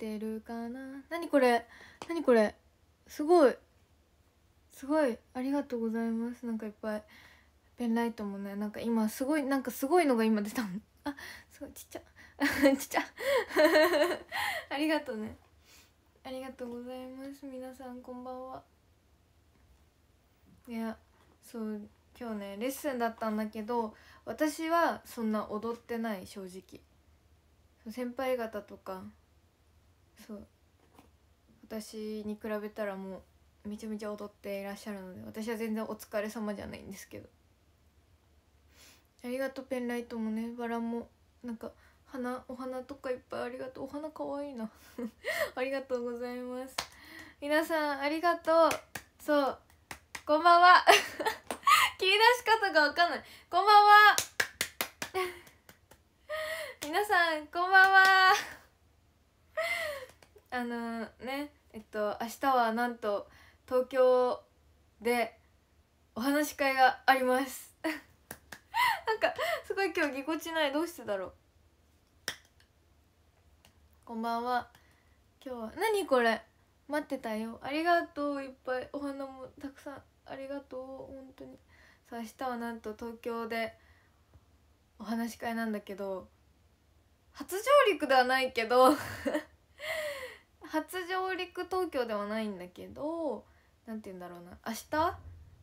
てるかな何これ何これすごいすごいありがとうございますなんかいっぱいペンライトもねなんか今すごいなんかすごいのが今出たのあすごいちっちゃ ちっちゃ ありがとうねありがとうございます皆さんこんばんはいやそう今日ねレッスンだったんだけど私はそんな踊ってない正直先輩方とかそう私に比べたらもうめちゃめちゃ踊っていらっしゃるので私は全然お疲れ様じゃないんですけどありがとうペンライトもねバラもなんか花お花とかいっぱいありがとうお花かわいいな ありがとうございます皆さんありがとうそうこんばんは 切り出し方がわかんないこんばんは 皆さんこんばんはあのー、ねえっと明日はなんと東京でお話し会があります なんかすごい今日ぎこちないどうしてだろうこんばんは今日は何これ待ってたよありがとういっぱいお花もたくさんありがとう本当にさあ明日はなんと東京でお話し会なんだけど初上陸ではないけど 初上陸東京ではないんだけど何て言うんだろうな明日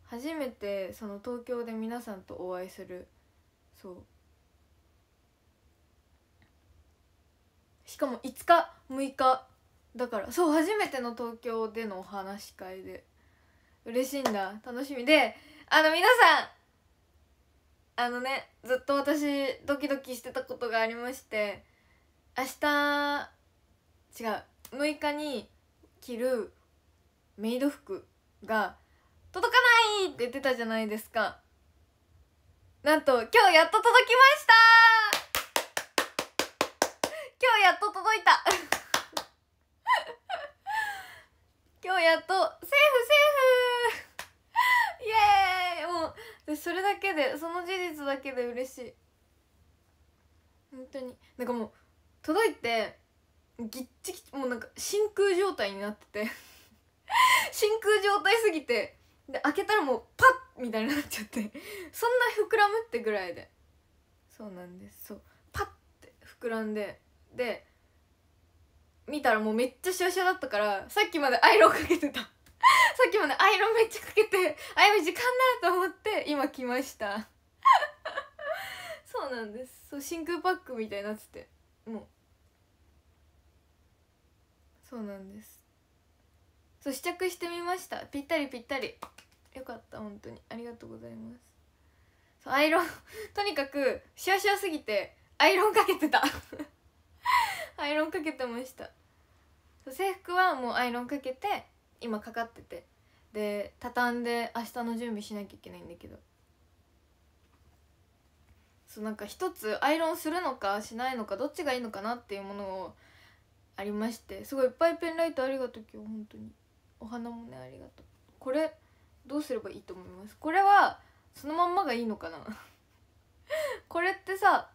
初めてその東京で皆さんとお会いするそうしかも5日6日だからそう初めての東京でのお話し会で嬉しいんだ楽しみであの皆さんあのねずっと私ドキドキしてたことがありまして明日違う6日に着るメイド服が届かないって言ってたじゃないですかなんと今日やっと届きました今日やっと届いた 今日やっとセーフセーフイエーイもうそれだけでその事実だけで嬉しい本当になんかもう届いてぎっちぎちもうなんか真空状態になってて 真空状態すぎてで開けたらもうパッみたいになっちゃってそんな膨らむってぐらいでそうなんですそうパッて膨らんでで見たらもうめっちゃシャシャだったからさっきまでアイロンかけてた さっきまでアイロンめっちゃかけてあやめ時間だと思って今来ました そうなんですそう真空パックみたいになっててもうそうなんですそう試着してみましたぴったりぴったりよかった本当にありがとうございますそうアイロン とにかくシワシワすぎてアイロンかけてた アイロンかけてましたそう制服はもうアイロンかけて今かかっててで畳んで明日の準備しなきゃいけないんだけどそうなんか一つアイロンするのかしないのかどっちがいいのかなっていうものをありましてすごいいっぱいペンライトありがとう今日本当にお花もねありがとうこれどうすればいいと思いますこれはそのまんまがいいのかな これってさ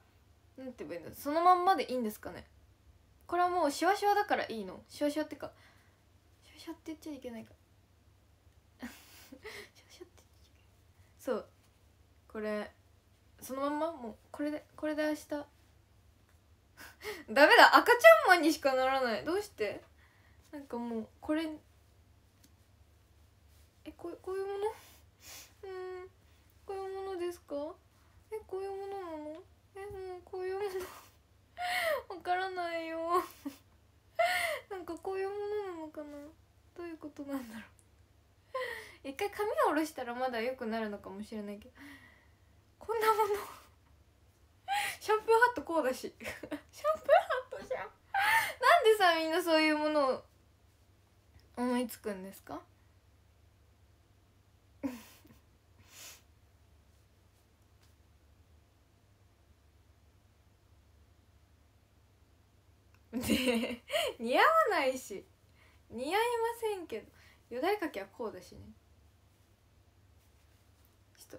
なんて言えばいいんだそのまんまでいいんですかねこれはもうシワシワだからいいのシワシワってかシワシワって言っちゃいけないか シワシワってそうこれそのまんまもうこれでこれで明日 ダメだ赤ちゃんマンにしかならないどうしてなんかもうこれえここういうものうんこういうものですかえこういうものなのえもうこういうもの わからないよ なんかこういうものなのかなどういうことなんだろう一回髪を下ろしたらまだ良くなるのかもしれないけどこんなものシャンプーハットこうだしシャンプーハットじゃんなんでさみんなそういうものを思いつくんですかで似合わないし似合いませんけどよだかけはこうだしねちょっと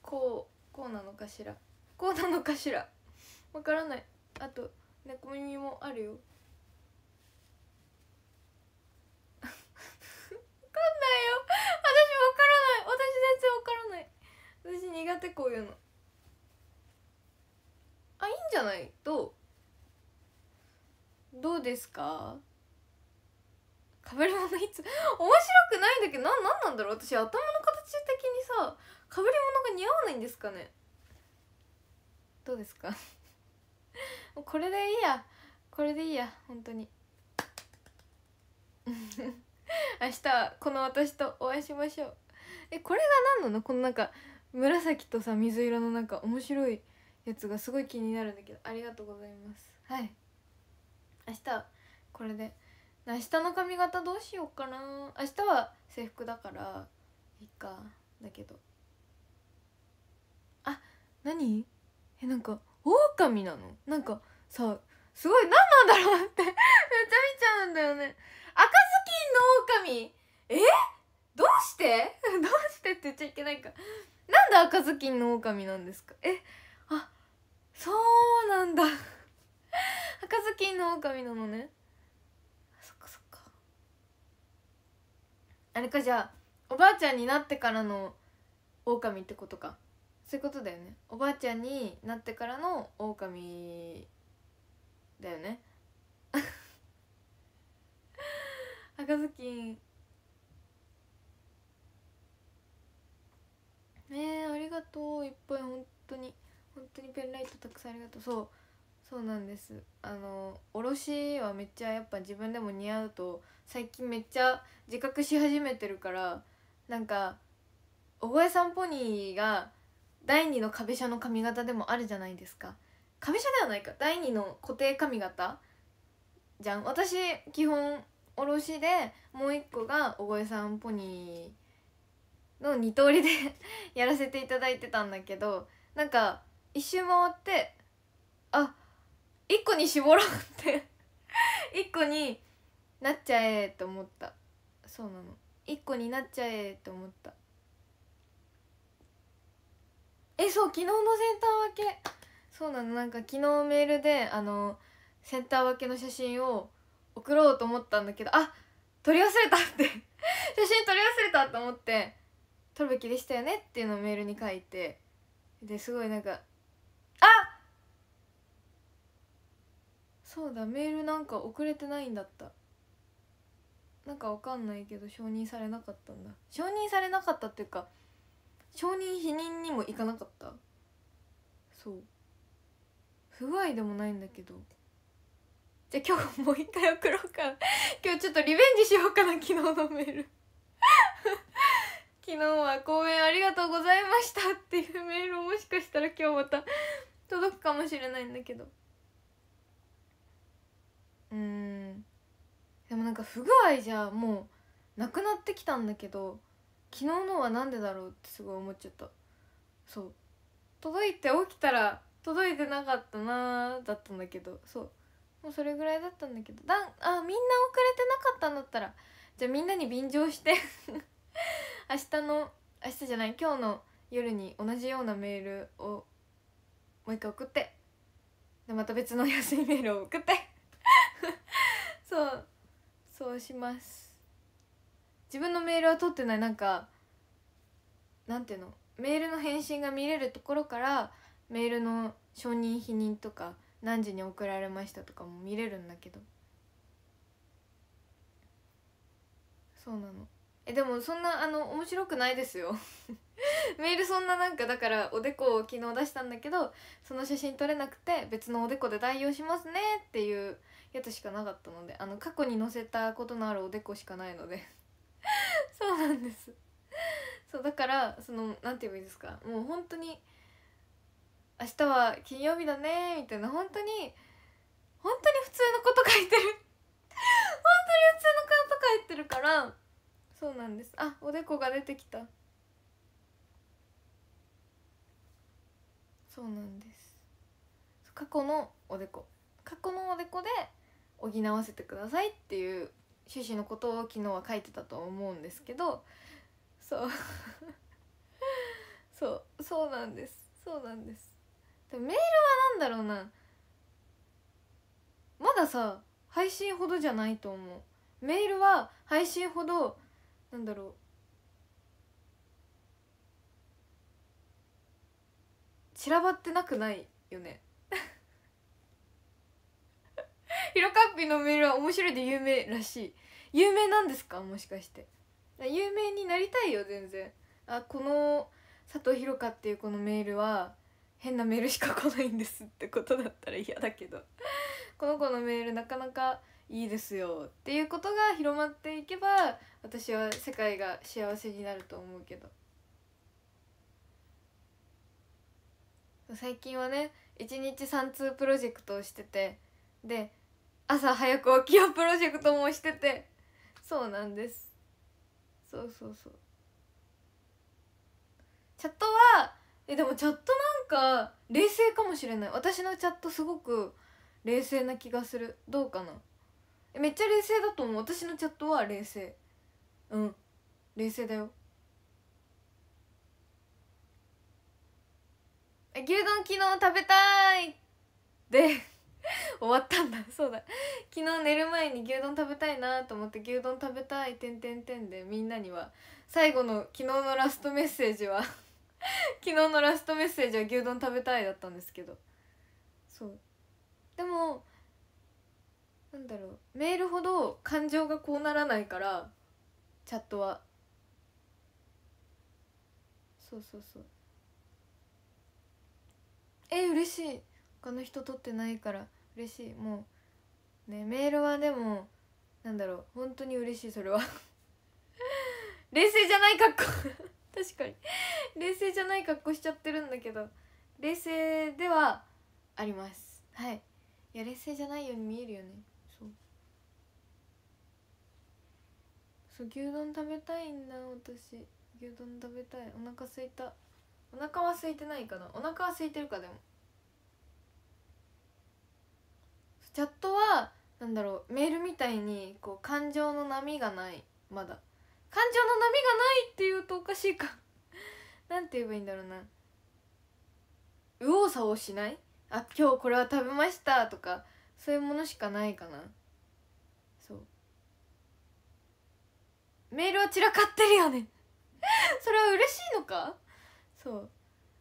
こうこうなのかしらこうなのかしらわからないあと猫耳もあるよわかんないよ私わからない私全然わからない私苦手こういうのあいいんじゃないどうどうですか被り物いつ面白くないんだけどな何なんだろう私頭の形的にさぶり物が似合わないんですかねどうですか もうこれでいいやこれでいいや本当に 明日はこの私とお会いしましょうえこれが何なのこのなんか紫とさ水色のなんか面白いやつがすごい気になるんだけどありがとうございますはい明日はこれで明日の髪型どうしようかな明日は制服だからいいかだけど何えなんか狼なのなんかさすごい何なんだろうって めっちゃ見ちゃうんだよね赤ずきんの狼えどうして どうしてって言っちゃいけないかなんで赤ずきんの狼なんですかえあそうなんだ 赤ずきんの狼なのねそっかそっかあれかじゃあおばあちゃんになってからの狼ってことかそういうことだよねおばあちゃんになってからの狼だよね 赤ずきんねありがとういっぱい本当に本当にペンライトたくさんありがとうそうそうなんですあのおろしはめっちゃやっぱ自分でも似合うと最近めっちゃ自覚し始めてるからなんか「お声さんポニー」が第2の壁車の髪型でもあるじゃないですか壁車ではないか第2の固定髪型じゃん私基本おろしでもう一個がおごえさんポニーの二通りで やらせていただいてたんだけどなんか一周回ってあ一個に絞ろうって 一個になっちゃえと思ったそうなの一個になっちゃえと思ったえそう昨日のセンター分けそうなのなんか昨日メールであのセンター分けの写真を送ろうと思ったんだけどあ撮り忘れたって 写真撮り忘れたと思って撮るべきでしたよねっていうのをメールに書いてですごいなんかあそうだメールなんか遅れてないんだったなんかわかんないけど承認されなかったんだ承認されなかったっていうか承認否認にもいかなかったそう不具合でもないんだけどじゃあ今日もう一回送ろうか 今日ちょっとリベンジしようかな昨日のメール 昨日は公演ありがとうございましたっていうメールをもしかしたら今日また 届くかもしれないんだけどうんでもなんか不具合じゃもうなくなってきたんだけど昨日のは何でだろうってすごい思っちゃったそう届いて起きたら届いてなかったなーだったんだけどそうもうそれぐらいだったんだけどだあみんな遅れてなかったんだったらじゃあみんなに便乗して 明日の明日じゃない今日の夜に同じようなメールをもう一回送ってでまた別の安いメールを送って そうそうします自分のメールは取ってないなんかなんていうのメールの返信が見れるところからメールの承認否認とか何時に送られましたとかも見れるんだけどそうなのえでもそんなあの面白くないですよ メールそんななんかだからおでこを昨日出したんだけどその写真撮れなくて別のおでこで代用しますねっていうやつしかなかったのであの過去に載せたことのあるおでこしかないのでそうなんですそうだからそのなんて言えばいいですかもう本当に明日は金曜日だねみたいな本当に本当に普通のこと書いてる本当に普通のこと書いてるからそうなんですあおでこが出てきたそうなんです過去のおでこ過去のおでこで補わせてくださいっていう趣旨のことを昨日は書いてたと思うんですけどそう そうそうなんですそうなんですでメールは何だろうなまださ配信ほどじゃないと思うメールは配信ほどなんだろう散らばってなくないよねひろかっぴのメールは面白いで有名らしい有名なんですかもしかして有名になりたいよ全然あこの佐藤ひろかっていうこのメールは変なメールしか来ないんですってことだったら嫌だけど この子のメールなかなかいいですよっていうことが広まっていけば私は世界が幸せになると思うけど最近はね一日三通プロジェクトをしててで朝早く起きようプロジェクトもしててそうなんですそうそうそうチャットはえでもチャットなんか冷静かもしれない私のチャットすごく冷静な気がするどうかなめっちゃ冷静だと思う私のチャットは冷静うん冷静だよ牛丼昨日食べたいで 終わったんだそうだ昨日寝る前に牛丼食べたいなと思って牛丼食べたいてんてんてんでみんなには最後の昨日のラストメッセージは 昨日のラストメッセージは牛丼食べたいだったんですけどそうでもなんだろうメールほど感情がこうならないからチャットはそうそうそうえ嬉しい他の人撮ってないから嬉しいもうねメールはでもなんだろう本当に嬉しいそれは 冷静じゃない格好 確かに冷静じゃない格好しちゃってるんだけど冷静ではありますはいいや冷静じゃないように見えるよねそうそう牛丼食べたいんだ私牛丼食べたいお腹空すいたお腹は空いてないかなお腹は空いてるかでもチャットはなんだろうメールみたいにこう感情の波がないまだ感情の波がないっていうとおかしいか何 て言えばいいんだろうな右往左往しないあ今日これは食べましたとかそういうものしかないかなそうメールは散らかってるよね それは嬉しいのかそう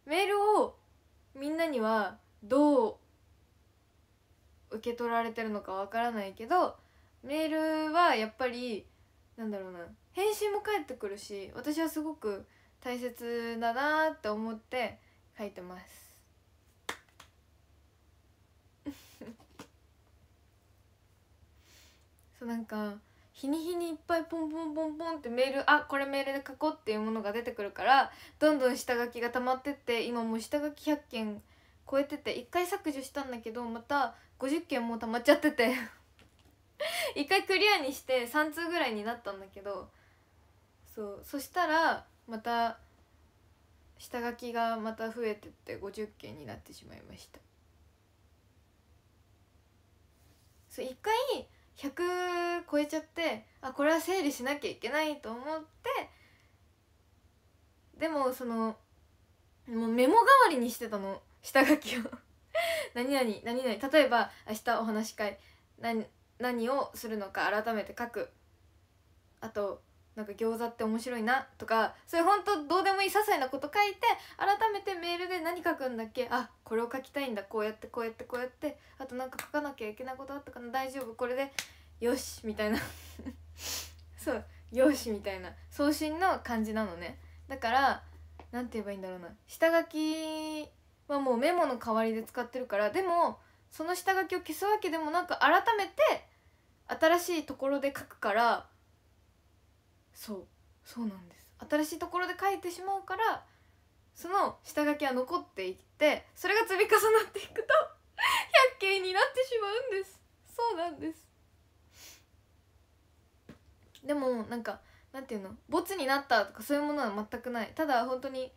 メールをみんなにはどう受け取られてるのかわからないけどメールはやっぱりなんだろうな返信も返ってくるし私はすごく大切だなって思って書いてます。そうなんか日に日にいっぱいポンポンポンポンってメールあこれメールで書こうっていうものが出てくるからどんどん下書きが溜まってって今もう下書き100件超えてて一回削除したんだけどまた50件もう溜まっちゃってて 一回クリアにして3通ぐらいになったんだけどそうそしたらまた下書きがまた増えてって50件になってしまいましたそう一回100超えちゃってあこれは整理しなきゃいけないと思ってでもそのもうメモ代わりにしてたの下書きを 何々何々例えば明日お話し会何何をするのか改めて書くあとなんか餃子って面白いなとかそういうほんとどうでもいい些細なこと書いて改めてメールで何書くんだっけあこれを書きたいんだこうやってこうやってこうやってあとなんか書かなきゃいけないことあったかな大丈夫これでよしみたいな そうよしみたいな送信の感じなのねだから何て言えばいいんだろうな下書きはもうメモの代わりで使ってるからでもその下書きを消すわけでもなく改めて新しいところで書くからそうそうなんです新しいところで書いてしまうからその下書きは残っていってそれが積み重なっていくと百景になってしまうんですそうなんですでもなんかなんていうのボツになったとかそういうものは全くないただ本当に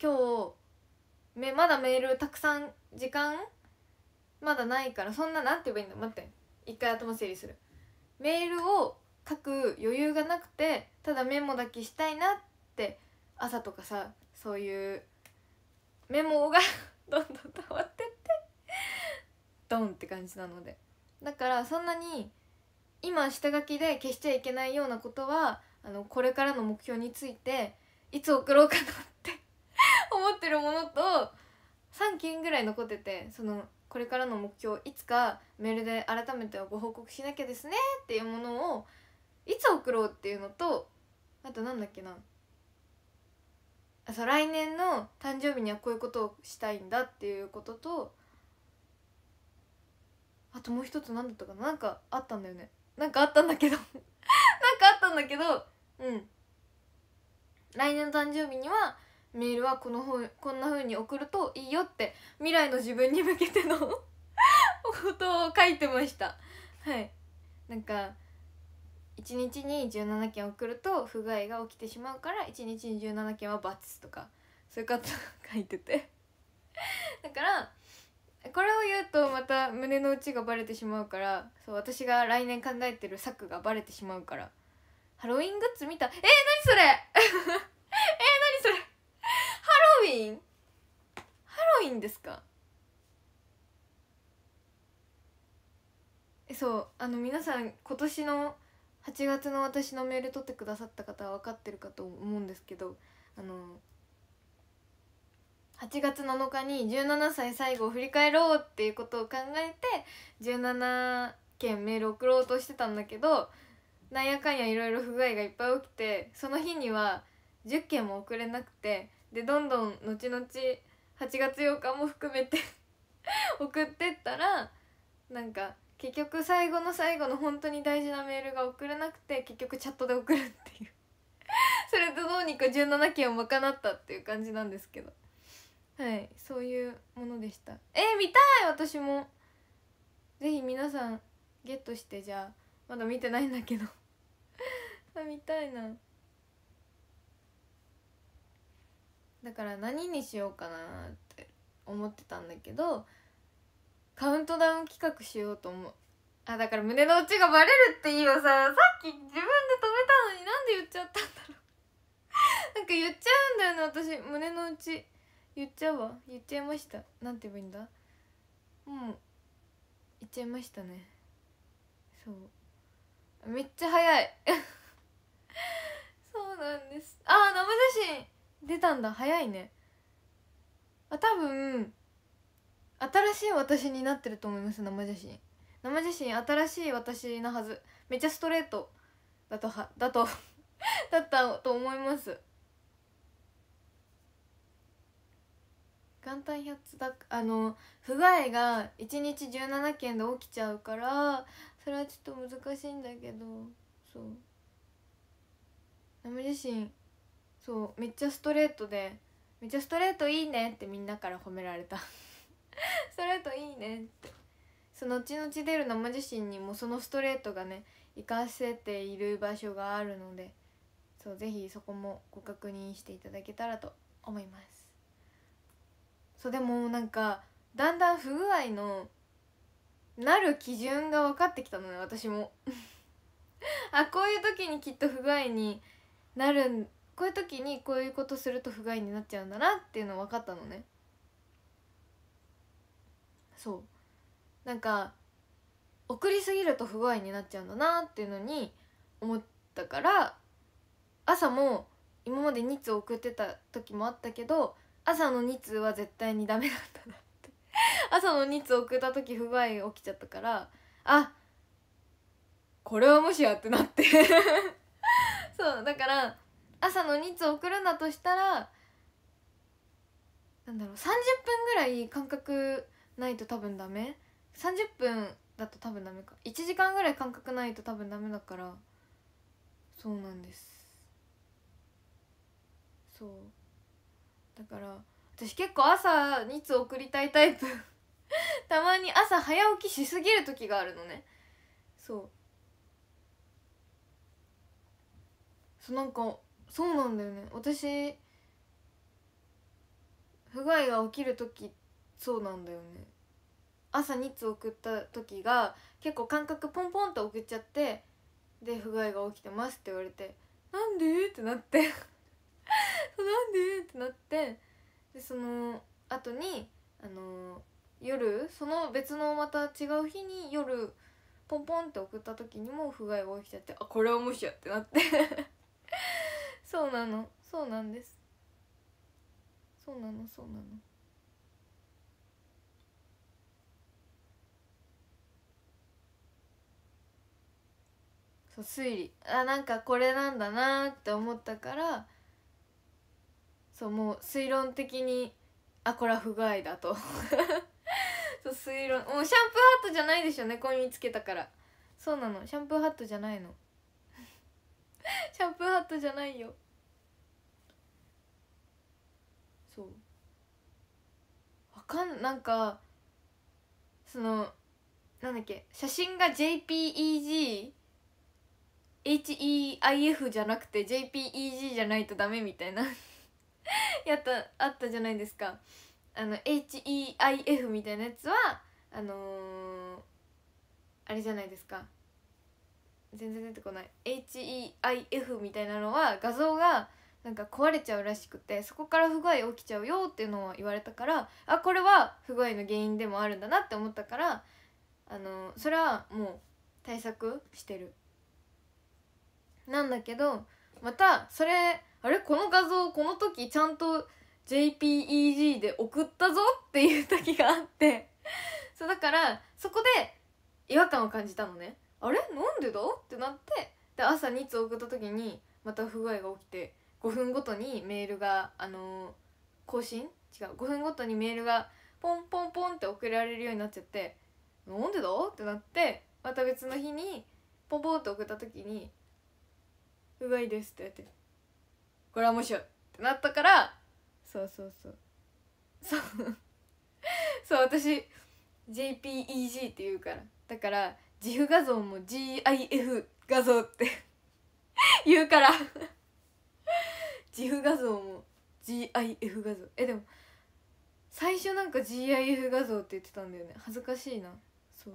今日めまだメールたくさん時間まだないからそんななんて言えばいいんだ待って一回頭整理するメールを書く余裕がなくてただメモだけしたいなって朝とかさそういうメモが どんどん溜まってってドンって感じなのでだからそんなに今下書きで消しちゃいけないようなことはあのこれからの目標についていつ送ろうかなって思ってるものと3件ぐらい残っててそのこれからの目標いつかメールで改めてご報告しなきゃですねっていうものをいつ送ろうっていうのとあとなんだっけなあそう来年の誕生日にはこういうことをしたいんだっていうこととあともう一つ何だったかななんかあったんだよねなんかあったんだけど なんかあったんだけどうん来年の誕生日にはメールはこのほこんな風に送るといいよって未来の自分に向けての ことを書いてましたはいなんか1日に17件送ると不具合が起きてしまうから1日に17件は×とかそういうこと書いてて だからこれを言うとまた胸の内がバレてしまうからそう私が来年考えてる策がバレてしまうからハロウィングッズ見たえー、何それンハロウィンですかえそうあの皆さん今年の8月の私のメール取ってくださった方は分かってるかと思うんですけどあの8月7日に17歳最後を振り返ろうっていうことを考えて17件メール送ろうとしてたんだけどなんやかんやいろいろ不具合がいっぱい起きてその日には10件も送れなくてでどんどん後々8月8日も含めて 送ってったらなんか結局最後の最後の本当に大事なメールが送れなくて結局チャットで送るっていう それとどうにか17件を賄ったっていう感じなんですけどはいそういうものでしたえー、見たい私もぜひ皆さんゲットしてじゃあまだ見てないんだけど 見たいなだから何にしようかなって思ってたんだけどカウントダウン企画しようと思うあだから胸の内がバレるっていいよささっき自分で止めたのになんで言っちゃったんだろう なんか言っちゃうんだよね私胸の内言っちゃうわ言っちゃいましたなんて言えばいいんだもう言っちゃいましたねそうめっちゃ早い そうなんですああ生写真出たんだ早いねあ多分新しい私になってると思います生写真生写真新しい私なはずめっちゃストレートだとはだと だったと思います元旦100つだあの不具合が1日17件で起きちゃうからそれはちょっと難しいんだけどそう生写真そうめっちゃストレートで「めっちゃストレートいいね」ってみんなから褒められたストレートいいねってその後々出る生自身にもそのストレートがね活かせている場所があるのでそうぜひそこもご確認していただけたらと思いますそうでもなんかだんだん不具合のなる基準が分かってきたのね私も あこういう時にきっと不具合になるんこういう時にこういうことすると不具合になっちゃうんだなっていうの分かったのねそうなんか送りすぎると不具合になっちゃうんだなっていうのに思ったから朝も今まで2通送ってた時もあったけど朝の2通は絶対にダメだったなって 朝の2通送った時不具合起きちゃったからあこれはもしやってなって そうだから朝の2つ送るんだとしたらなんだろう30分ぐらい間隔ないと多分ダメ30分だと多分ダメか1時間ぐらい間隔ないと多分ダメだからそうなんですそうだから私結構朝2つ送りたいタイプ たまに朝早起きしすぎる時があるのねそうそうなんかそうなんだよね私不具合が起きる時そうなんだよね朝2つ送った時が結構感覚ポンポンと送っちゃってで不具合が起きてますって言われてなんでってなって なんでってなってでその後にあの夜その別のまた違う日に夜ポンポンって送った時にも不具合が起きちゃってあこれは無視やってなって そうなのそうなんですそうなのそうなのそう推理あなんかこれなんだなって思ったからそうもう推論的にあこれは不具合だと そう推論もうシャンプーハットじゃないでしょ猫、ね、につけたからそうなのシャンプーハットじゃないの シャンプーハットじゃないよそうわかんなんかそのなんだっけ写真が JPEG HEIF じゃなくて JPEG じゃないとダメみたいな やったあったじゃないですかあの HEIF みたいなやつはあのー、あれじゃないですか全然出てこない HEIF みたいなのは画像がなんか壊れちゃうらしくてそこから不具合起きちゃうよっていうのを言われたからあこれは不具合の原因でもあるんだなって思ったからあのそれはもう対策してる。なんだけどまたそれあれこの画像この時ちゃんと JPEG で送ったぞっていう時があってそうだからそこで違和感を感じたのね。あれなんでだってなってで朝2通送った時にまた不具合が起きて5分ごとにメールがあのー、更新違う5分ごとにメールがポンポンポンって送られるようになっちゃってなんでだってなってまた別の日にポンポンって送った時に「不具合です」ってやって「これは面白い」ってなったからそうそうそうそう そう私 JPEG って言うからだから自負画像も GIF 画像って 言うから自負画像も GIF 画像えでも最初なんか GIF 画像って言ってたんだよね恥ずかしいなそう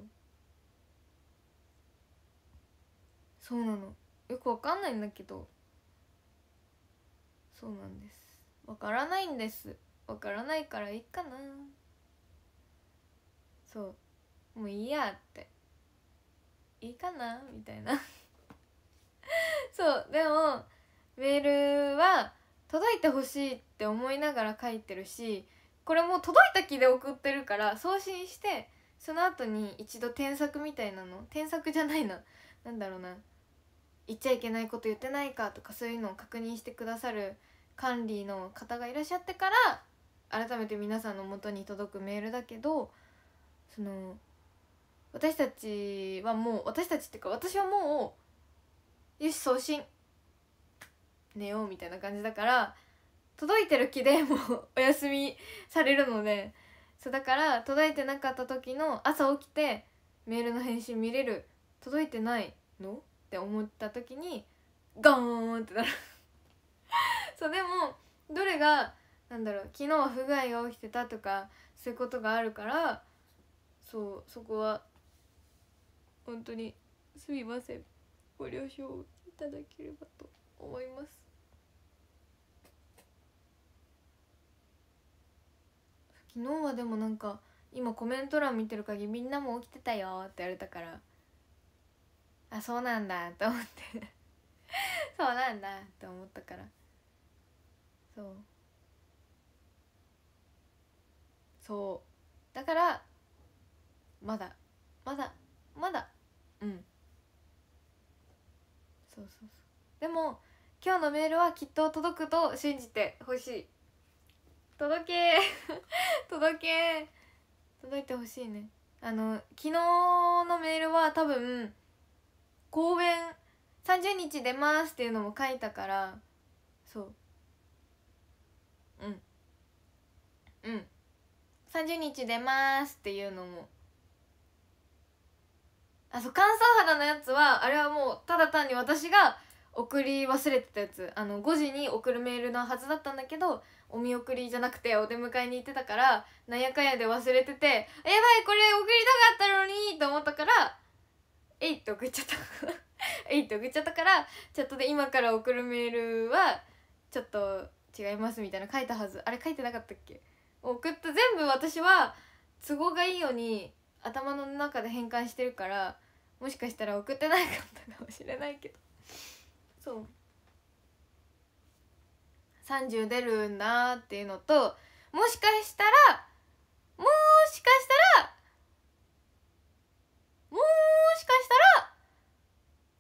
そうなのよくわかんないんだけどそうなんですわからないんですわからないからいいかなそうもういいやっていいかなみたいな そうでもメールは届いてほしいって思いながら書いてるしこれもう届いた気で送ってるから送信してその後に一度添削みたいなの添削じゃないな何だろうな言っちゃいけないこと言ってないかとかそういうのを確認してくださる管理の方がいらっしゃってから改めて皆さんの元に届くメールだけどその私たちはもう私たちっていうか私はもうよし送信寝ようみたいな感じだから届いてる気でもうお休みされるのでそうだから届いてなかった時の朝起きてメールの返信見れる届いてないのって思った時にガーンってなる そうでもどれがなんだろう昨日は不具合が起きてたとかそういうことがあるからそうそこは本当にすみませんご了承いただければと思います昨日はでもなんか今コメント欄見てる限りみんなも起きてたよって言われたからあそうなんだと思って そうなんだって思ったからそうそうだからまだまだまだうんそうそうそうでも今日のメールはきっと届くと信じてほしい届け 届け届いてほしいねあの昨日のメールは多分公演30日出ますっていうのも書いたからそううんうん30日出ますっていうのもあそう乾燥肌のやつはあれはもうただ単に私が送り忘れてたやつあの5時に送るメールのはずだったんだけどお見送りじゃなくてお出迎えに行ってたからなんやかんやで忘れてて「やばいこれ送りたかったのに」と思ったから「えい」って送っちゃった えいって送っちゃったからチャットで「今から送るメールはちょっと違います」みたいな書いたはずあれ書いてなかったっけ送った全部私は都合がいいように頭の中で変換してるからもしかしたら送ってなかったかもしれないけどそう30出るんだっていうのともしかしたらもしかしたらもしかしたら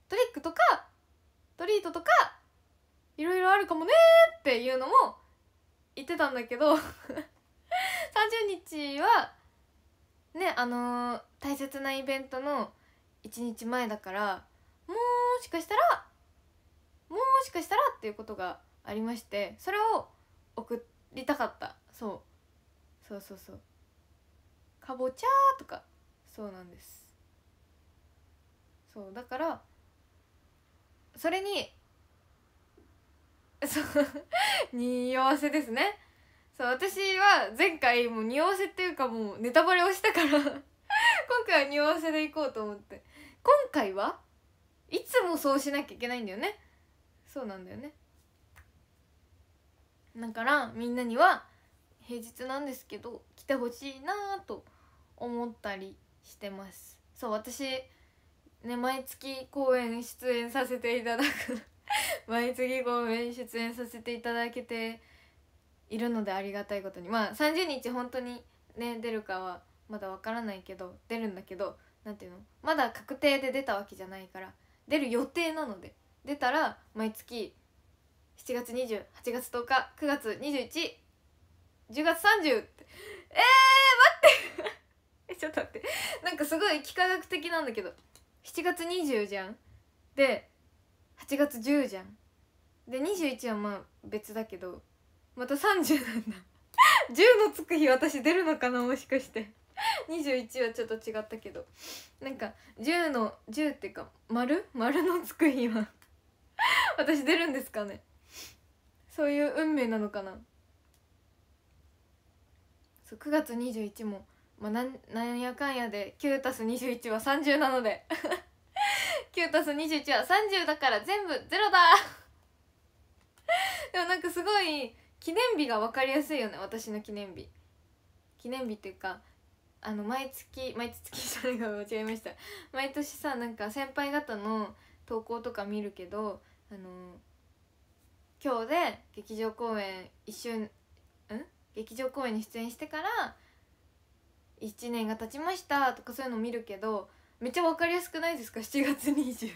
トリックとかトリートとかいろいろあるかもねっていうのも言ってたんだけど30 日はねあのー、大切なイベントの1日前だからもしかしたらもしかしたらっていうことがありましてそれを送りたかったそうそうそうそうかぼちゃとかそうなんですそうだからそれにそう 匂わせですねそう私は前回もう匂わせっていうかもうネタバレをしたから今回は匂わせでいこうと思って今回はいつもそうしなきゃいけないんだよねそうなんだよねだからみんなには平日なんですけど来てほしいなと思ったりしてますそう私ね毎月公演出演させていただく 毎月公演出演させていただけているのでありがたいことにまあ30日本当にね出るかはまだわからないけど出るんだけどんていうのまだ確定で出たわけじゃないから出る予定なので出たら毎月7月208月10日9月2110月30ってえー、待って えちょっと待ってなんかすごい幾何学的なんだけど7月20じゃんで8月10じゃんで21はまあ別だけどまた30なんだ10 のつく日私出るのかなもしかして21 はちょっと違ったけどなんか10の10っていうか丸丸のつく日は 私出るんですかねそういう運命なのかなそう9月21も、まあ、なんなんやかんやで9たす21は30なので9た す21は30だから全部ゼロだでもなんかすごい記念日が分かりやすいよね私の記念日記念日っていうかあの毎月毎月じゃないか間違えました毎年さなんか先輩方の投稿とか見るけどあの今日で劇場公演一瞬うん劇場公演に出演してから1年が経ちましたとかそういうの見るけどめっちゃ分かりやすくないですか7月20分 かりやすい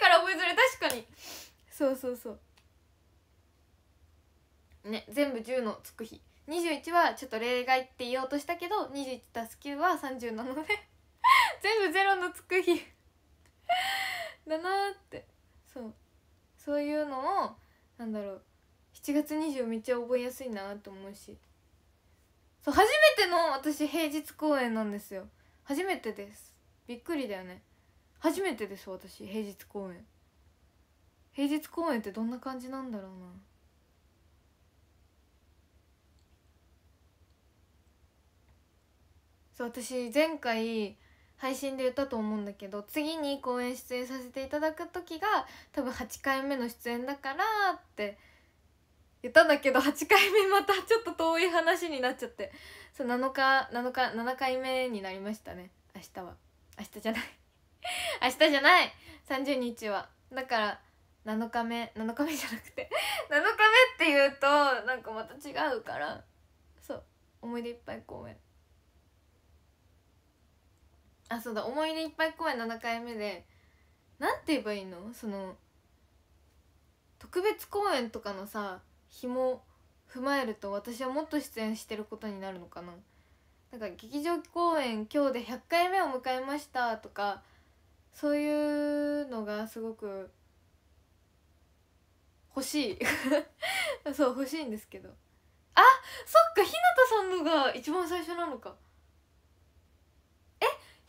から覚えづらい確かにそうそうそうね全部10のつく日21はちょっと例外って言おうとしたけど21たす9は30なので 全部ゼロのつく日 だなってそうそういうのをなんだろう7月20めっちゃ覚えやすいなと思うしそう初めての私平日公演なんですよ初めてですびっくりだよね初めてです私平日公演平日公演ってどんな感じなんだろうなそう私前回配信で言ったと思うんだけど次に公演出演させていただく時が多分8回目の出演だからって言ったんだけど8回目またちょっと遠い話になっちゃってそう7日7日7回目になりましたね明日は明日じゃない 明日じゃない30日はだから7日目7日目じゃなくて7日目っていうとなんかまた違うからそう思い出いっぱい公演あそうだ思い出いっぱい公演7回目でなんて言えばいいのその特別公演とかのさ紐踏まえると私はもっと出演してることになるのかななんか劇場公演今日で100回目を迎えましたとかそういうのがすごく欲しい そう欲しいんですけどあそっか日向さんのが一番最初なのか日向さんのがそっ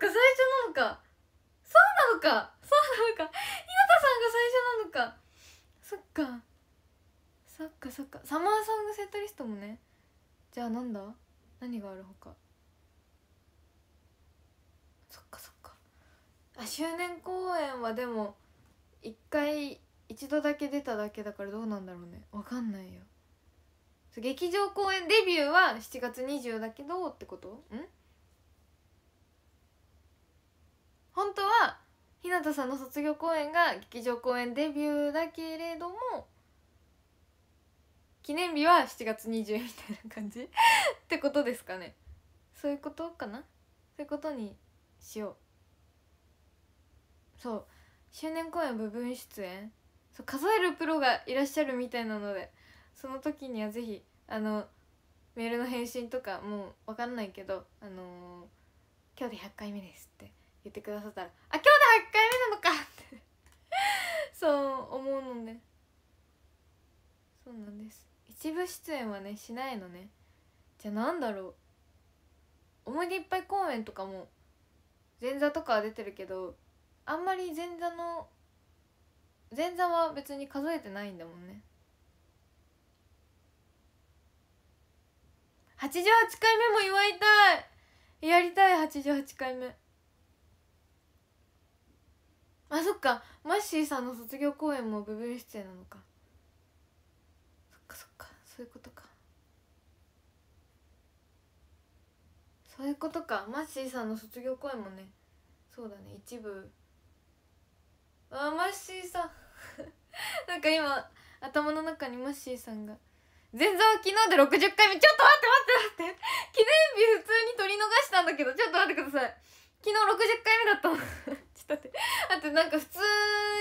か最初なのかそうなのかそうなのか日向さんが最初なのかそっかそっかそっかサマーソングセットリストもねじゃあなんだ何があるほかそっかそっかあ周年公演はでも一回一度だけ出ただけだからどうなんだろうねわかんないよ劇場公演デビューは7月20だけどってことん本当は日向さんの卒業公演が劇場公演デビューだけれども記念日は7月20日みたいな感じ ってことですかねそういうことかなそういうことにしようそう周年公演部分出演そう数えるプロがいらっしゃるみたいなのでその時には是非あのメールの返信とかもう分かんないけど「あのー、今日で100回目です」って言ってくださったら「あ今日で8回目なのか!」ってそう思うのねそうなんです一部出演はねしないのねじゃあなんだろう思い出いっぱい公演とかも前座とかは出てるけどあんまり前座の前座は別に数えてないんだもんね88回目も祝いたいやりたい88回目あそっかマッシーさんの卒業公演も部分出演なのかそっかそっかそういうことかそういうことかマッシーさんの卒業公演もねそうだね一部あマッシーさん なんか今頭の中にマッシーさんが「前座は昨日で60回目ちょっと待って待って待って記念日普通に取り逃したんだけどちょっと待ってください昨日60回目だったのだってあとなんか普通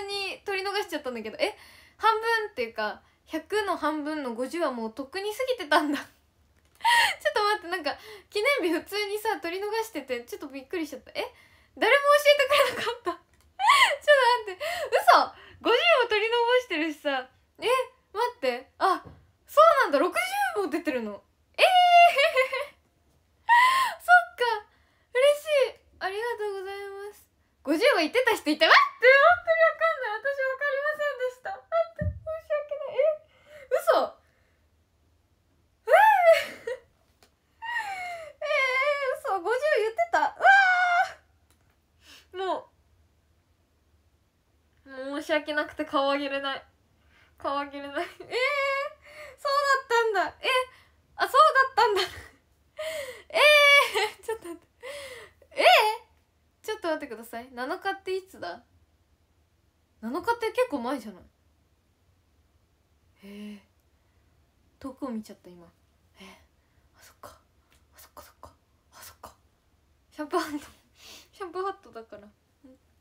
に取り逃しちゃったんだけどえ半分っていうか100の半分の50はもうとっくに過ぎてたんだ ちょっと待ってなんか記念日普通にさ取り逃しててちょっとびっくりしちゃったえ誰も教えてくれなかった ちょっと待って嘘50も取り逃してるしさえ待ってあそうなんだ60も出てるのええー そっか嬉しいありがとうございます五十は言ってた人いたわって本当にわかんない私わかりませんでしたなって申し訳ないえ嘘えー、嘘五十言ってたうわもうもう申し訳なくて顔上げれない顔上げれないええー、そうだったんだえあそうだったんだええー、ちょっと待ってええーちょっと待ってください7日っていつだ7日って結構前じゃないへえ遠くを見ちゃった今えー、あそっかあそっかそっかあそっかシャンプーハット シャンプーハットだから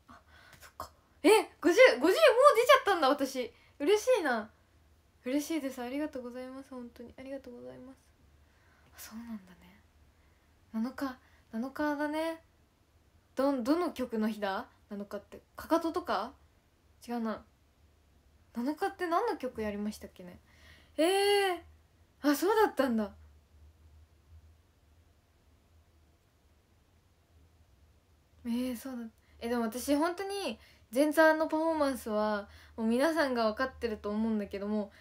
あそっかえ五5050もう出ちゃったんだ私嬉しいな嬉しいですありがとうございます本当にありがとうございますそうなんだね7日7日だねどどの曲の日だ7日ってかかととか違うな7日って何の曲やりましたっけねええー、あそうだったんだえー、そうだえでも私本当に前座のパフォーマンスはもう皆さんが分かってると思うんだけども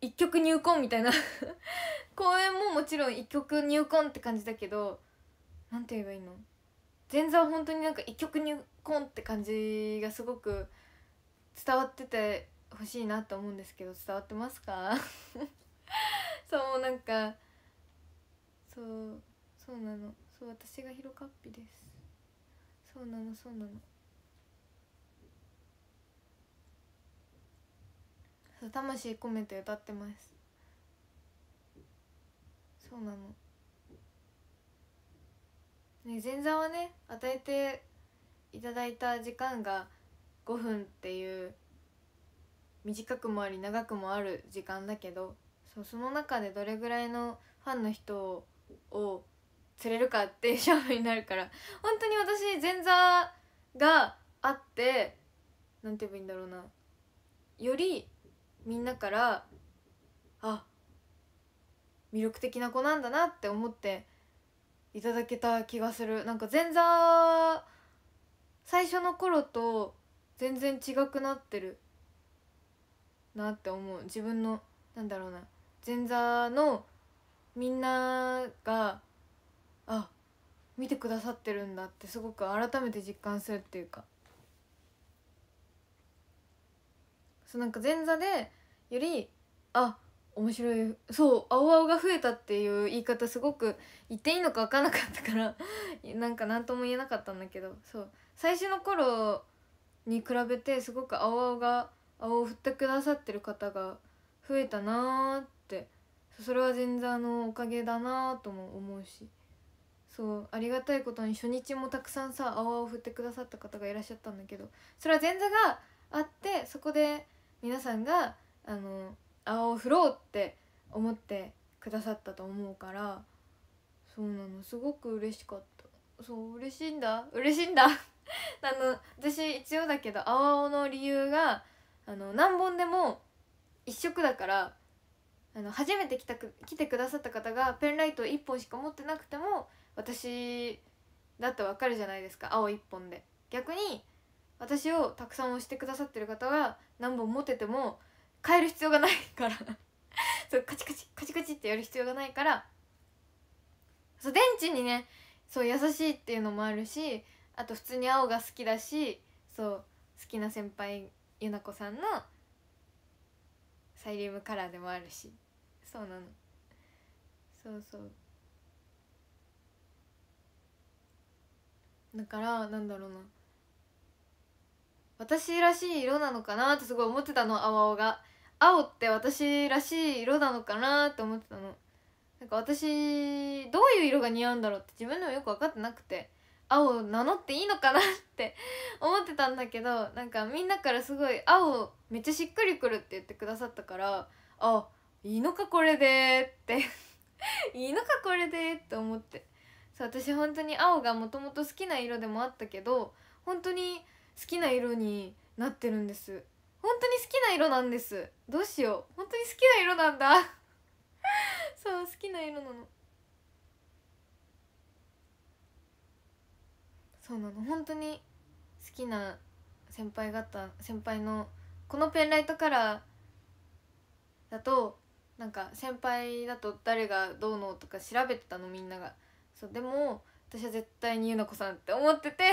一曲入魂みたいな 公演ももちろん一曲入魂って感じだけど何て言えばいいの前座は本当になんか一曲に入魂って感じがすごく伝わっててほしいなと思うんですけど伝わってますか そうなんかそうそうなのそう私がひろかっぴですそうなのそうなのそう魂込めて歌ってますそうなのね、前座はね与えていただいた時間が5分っていう短くもあり長くもある時間だけどそうその中でどれぐらいのファンの人を釣れるかっていう勝負になるから本当に私前座があって何て言えばいいんだろうなよりみんなからあ魅力的な子なんだなって思っていただけた気がするなんか前座最初の頃と全然違くなってるなって思う自分のなんだろうな前座のみんながあ見てくださってるんだってすごく改めて実感するっていうかそうなんか前座でよりあ面白いそう「青々が増えた」っていう言い方すごく言っていいのか分かんなかったから なんか何とも言えなかったんだけどそう最初の頃に比べてすごく青々が青を振ってくださってる方が増えたなーってそれは前座のおかげだなーとも思うしそうありがたいことに初日もたくさんさ青々を振ってくださった方がいらっしゃったんだけどそれは前座があってそこで皆さんがあのあお振ろうって思ってくださったと思うからそうなのすごく嬉しかったそう嬉しいんだ嬉しいんだ あの私一応だけど青の理由があの何本でも一色だからあの初めて来たく来てくださった方がペンライト1本しか持ってなくても私だってわかるじゃないですか青1本で逆に私をたくさん押してくださってる方が何本持ってても変える必要がないから そうカチカチカチカチってやる必要がないからそう電池にねそう優しいっていうのもあるしあと普通に青が好きだしそう好きな先輩ゆなこさんのサイリウムカラーでもあるしそうなのそうそうだからなんだろうな私らしい色なのかなってすごい思ってたの青々が青って私らしい色なのかなって思ってたのなんか私どういう色が似合うんだろうって自分でもよく分かってなくて青名乗っていいのかなって思ってたんだけどなんかみんなからすごい「青めっちゃしっくりくる」って言ってくださったから「あいいのかこれで」って「いいのかこれで」って思ってそう私本当に青がもともと好きな色でもあったけど本当に好きな色になってるんです本当に好きな色なんですどうしよう本当に好きな色なんだ そう好きな色なのそうなの本当に好きな先輩方先輩のこのペンライトカラーだとなんか先輩だと誰がどうのとか調べてたのみんながそうでも私は絶対にゆなこさんって思ってて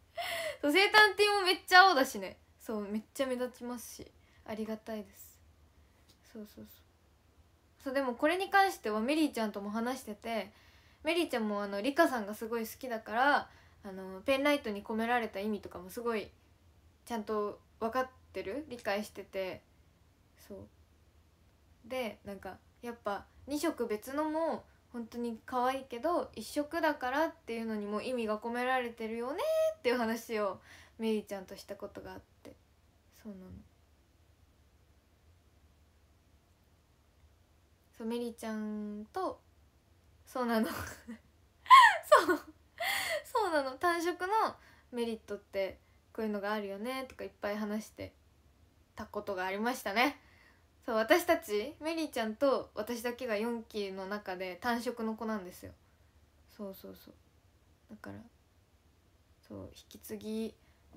そう生誕ティーもめっちゃ青だしねそうめっちゃ目立ちますしありがたいですそうそうそうそうでもこれに関してはメリーちゃんとも話しててメリーちゃんもあのリカさんがすごい好きだからあのペンライトに込められた意味とかもすごいちゃんと分かってる理解しててそうでなんかやっぱ2色別のも本当に可愛いけど1色だからっていうのにも意味が込められてるよねっていう話をメリちゃんとしたことがあってそうなのそうメリちゃんとそうなの そうそうなの単色のメリットってこういうのがあるよねとかいっぱい話してたことがありましたねそう私たちメリーちゃんと私だけが4期の中で単色の子なんですよそうそうそうだからそう引き継ぎ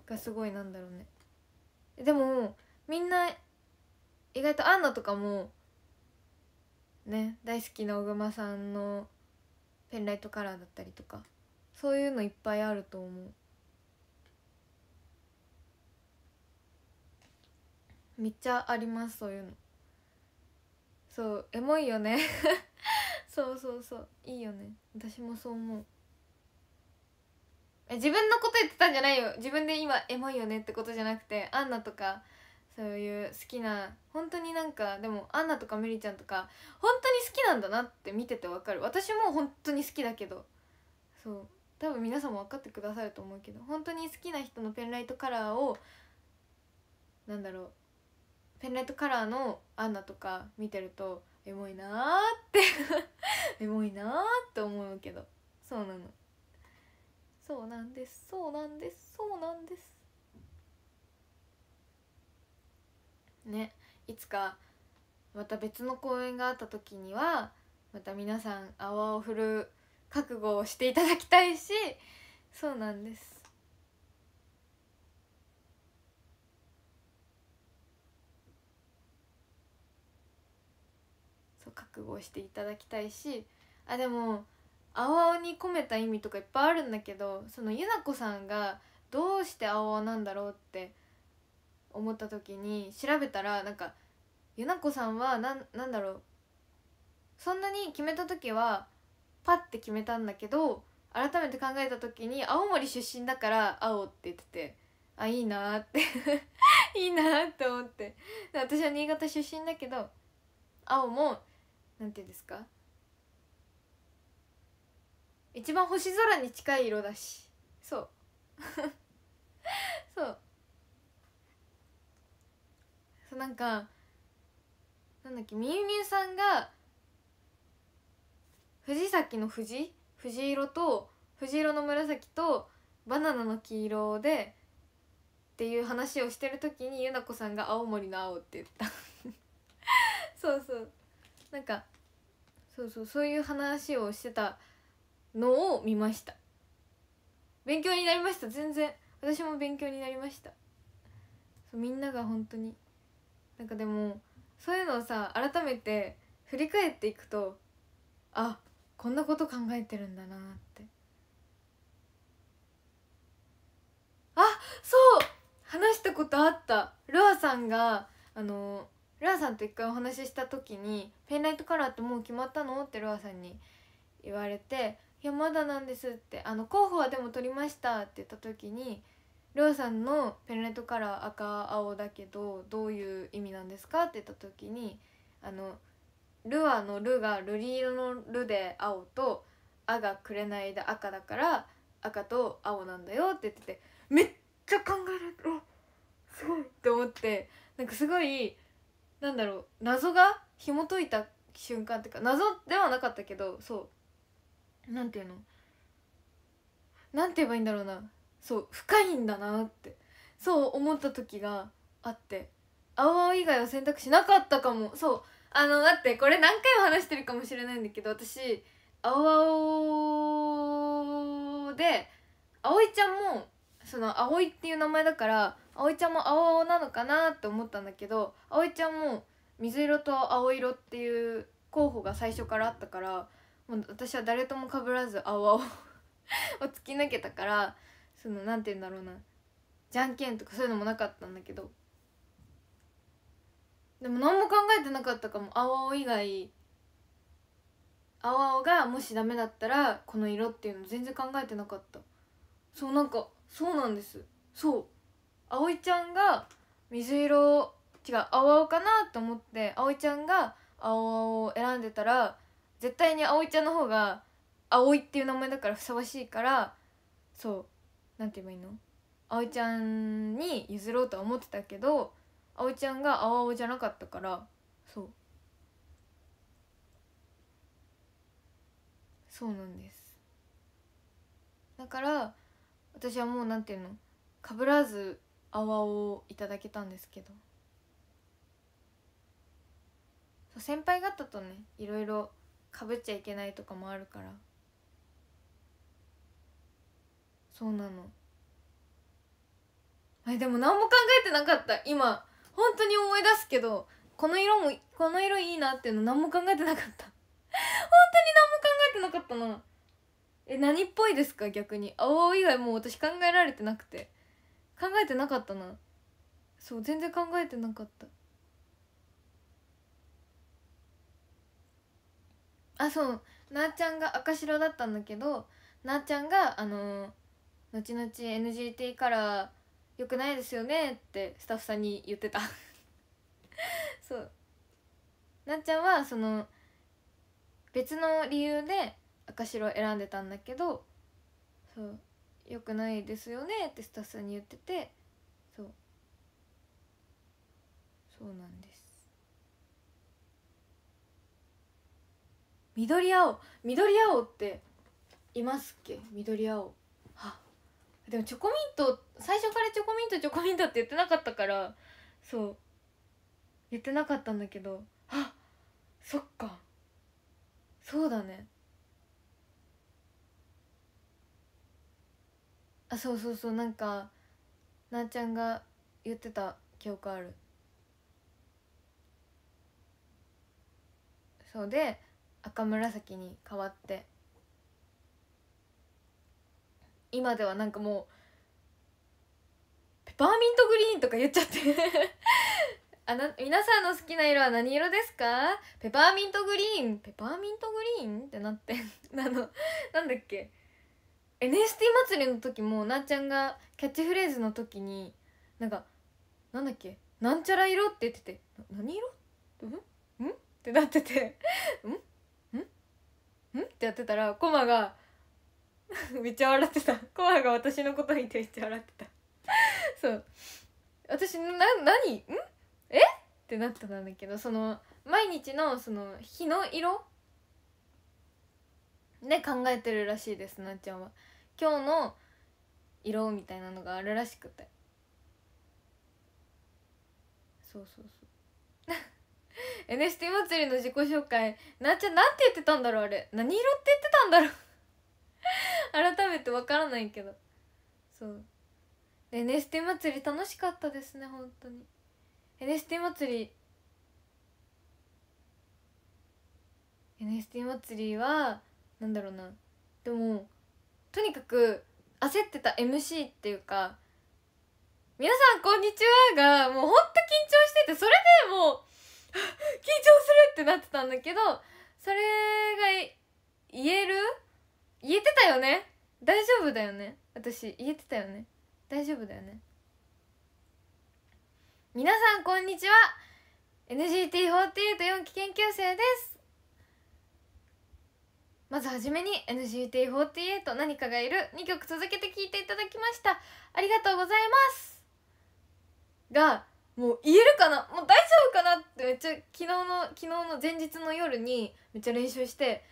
がすごいなんだろうねでもみんな意外とアンナとかもね大好きな小熊さんのペンライトカラーだったりとかそういうのいっぱいあると思うめっちゃありますそういうのそうエモいよね そうそうそういいよね私もそう思う自分のこと言ってたんじゃないよ自分で今エモいよねってことじゃなくてアンナとかそういう好きな本当になんかでもアンナとかメリちゃんとか本当に好きなんだなって見ててわかる私も本当に好きだけどそう多分皆さんも分かってくださると思うけど本当に好きな人のペンライトカラーをなんだろうペンライトカラーのアンナとか見てるとエモいなーって エモいなーって思うけどそうなのそうなんですそうなんですそうなんですねいつかまた別の公演があった時にはまた皆さん泡を振る覚悟をしていただきたいしそうなんですそう覚悟をしていただきたいしあでも青に込めた意味とかいっぱいあるんだけどそのゆなこさんがどうして青々なんだろうって思った時に調べたらなんかゆなこさんは何なんだろうそんなに決めた時はパッて決めたんだけど改めて考えた時に青森出身だから青って言っててあいいなって いいなって思って私は新潟出身だけど青も何て言うんですか一番星空に近い色だしそう そうそうなんかなんだっけみゆみゆさんが藤崎の藤藤色と藤色の紫とバナナの黄色でっていう話をしてる時にゆなこさんが「青森の青」って言った そうそうなんかそうそうそういう話をしてたのを見ました勉強になりました全然私も勉強になりましたそうみんなが本当になんかでもそういうのをさ改めて振り返っていくとあこんなこと考えてるんだなってあそう話したことあったルアさんがあのルアさんと一回お話しした時に「ペンライトカラーってもう決まったの?」ってルアさんに言われて「いやまだなんです」って「あの候補はでも取りました」って言った時に「ルアさんのペンライトカラー赤青だけどどういう意味なんですか?」って言った時に「あのルアのルが瑠璃色のルで青とあがくれない」で赤だから赤と青なんだよ」って言っててめっちゃ考えられるすごいって思ってなんかすごいなんだろう謎が紐解いた瞬間っていうか謎ではなかったけどそうなんていうのなんて言えばいいんだろうなそう深いんだなってそう思った時があって青青以外は選択肢なかったかもそうあのだってこれ何回も話してるかもしれないんだけど私青青で葵ちゃんもその葵っていう名前だから葵ちゃんも青青なのかなって思ったんだけど葵ちゃんも水色と青色っていう候補が最初からあったからもう私は誰とも被らず泡を を突き抜けたからそのなんて言うんだろうなじゃんけんとかそういうのもなかったんだけどでも何も考えてなかったかも泡青以外泡青がもしダメだったらこの色っていうの全然考えてなかったそうなんかそうなんですそう葵ちゃんが水色違う青青かなと思って葵ちゃんが青青を選んでたら絶対に葵ちゃんの方が葵っていう名前だからふさわしいからそう何て言えばいいの葵ちゃんに譲ろうとは思ってたけど葵ちゃんが青々じゃなかったからそうそうなんですだから私はもう何て言うのかぶらず青々をいただけたんですけど先輩方とねいろいろかぶっちゃいけないとかもあるからそうなのえでも何も考えてなかった今本当に思い出すけどこの色もこの色いいなっていうの何も考えてなかった本当に何も考えてなかったなえ何っぽいですか逆に青以外もう私考えられてなくて考えてなかったなそう全然考えてなかったあそうなーちゃんが赤白だったんだけどなーちゃんがあのー、後々 NGT カラー良くないですよねってスタッフさんに言ってた そうなっちゃんはその別の理由で赤白選んでたんだけどそう良くないですよねってスタッフさんに言っててそうそうなんです緑青緑青っていますっけ緑青でもチョコミント最初からチョコミントチョコミントって言ってなかったからそう言ってなかったんだけどあそっかそうだねあそうそうそうなんかなーちゃんが言ってた記憶あるそうで赤紫に変わって今ではなんかもうペパーミントグリーンとか言っちゃって あな皆さんの好きな色は何色ですかペパーミントグリーンペパーミントグリーンってなって あのなんだっけ NST 祭りの時もなっちゃんがキャッチフレーズの時になんかなんだっけなんちゃら色って言ってて何色うんんってなってて うんんってやってたらコマが めっちゃ笑ってたコマが私のこと見てめっちゃ笑ってたそう私な何んえってなったんだけどその毎日のその日の色ね考えてるらしいですなっちゃんは今日の色みたいなのがあるらしくてそうそうそう NST 祭りの自己紹介なっちゃんなんて言ってたんだろうあれ何色って言ってたんだろう 改めてわからないけどそう NST 祭り楽しかったですね本当に NST 祭り NST 祭りはなんだろうなでもとにかく焦ってた MC っていうか「皆さんこんにちは」がもうほんと緊張しててそれでもう緊張するってなってたんだけどそれが言える言えてたよね大丈夫だよね私言えてたよね大丈夫だよね皆さんこんにちは NGT48 4期研究生ですまずはじめに NGT48 何かがいる2曲続けて聴いていただきましたありがとうございますがもう言えるかなもう大丈夫かなってめっちゃ昨日の昨日の前日の夜にめっちゃ練習して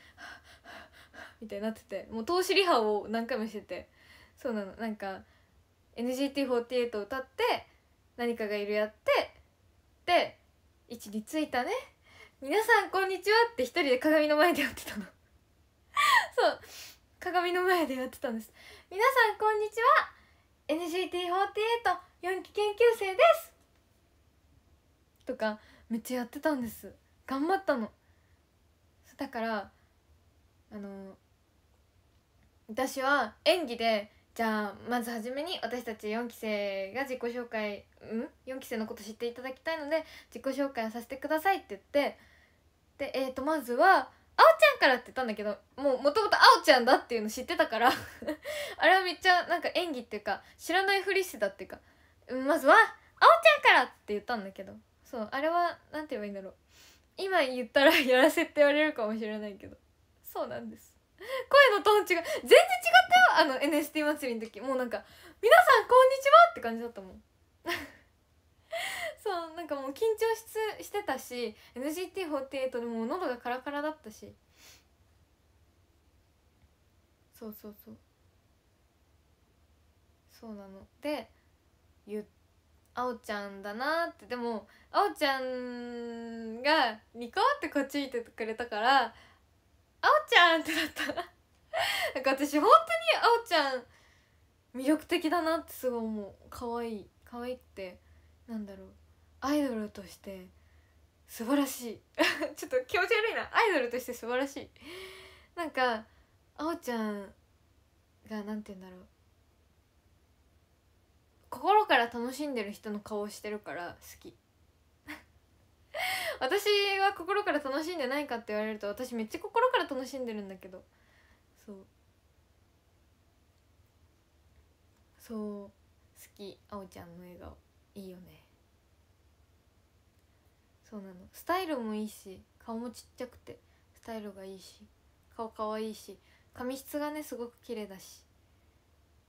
みたいになっててもう投資リハを何回もしててそうなのなんか NGT48 を歌って何かがいるやってで位置についたね皆さんこんにちはって一人で鏡の前でやってたのそう鏡の前でやってたんです皆さんこんにちは NGT48 四期研究生ですとかめっちゃやってたんです頑張ったのだからあの私は演技でじゃあまず初めに私たち4期生が自己紹介ん4期生のこと知っていただきたいので自己紹介をさせてくださいって言ってでえっ、ー、とまずはあおちゃんからって言ったんだけどもうもともとあおちゃんだっていうの知ってたから あれはめっちゃなんか演技っていうか知らないふりしてたっていうかまずはあおちゃんからって言ったんだけどそうあれは何て言えばいいんだろう今言ったらやらせって言われるかもしれないけどそうなんです声のトーン違う全然違ったよあの NST 祭りの時もうなんか「皆さんこんにちは!」って感じだったもん そうなんかもう緊張ししてたし NGT48 でも喉がカラカラだったしそうそうそうそうなので言ってあおちゃんだなってでもあおちゃんがニコってこっち見ててくれたからあおちゃんってなった なんか私本当にあおちゃん魅力的だなってすごい思う可愛い可愛いってなんだろうアイドルとして素晴らしいちょっと気持ち悪いなアイドルとして素晴らしいなんかあおちゃんが何て言うんだろう心から楽しんでる人の顔をしてるから好き 私は心から楽しんでないかって言われると私めっちゃ心から楽しんでるんだけどそうそう好きあおちゃんの笑顔いいよねそうなのスタイルもいいし顔もちっちゃくてスタイルがいいし顔かわいいし髪質がねすごく綺麗だし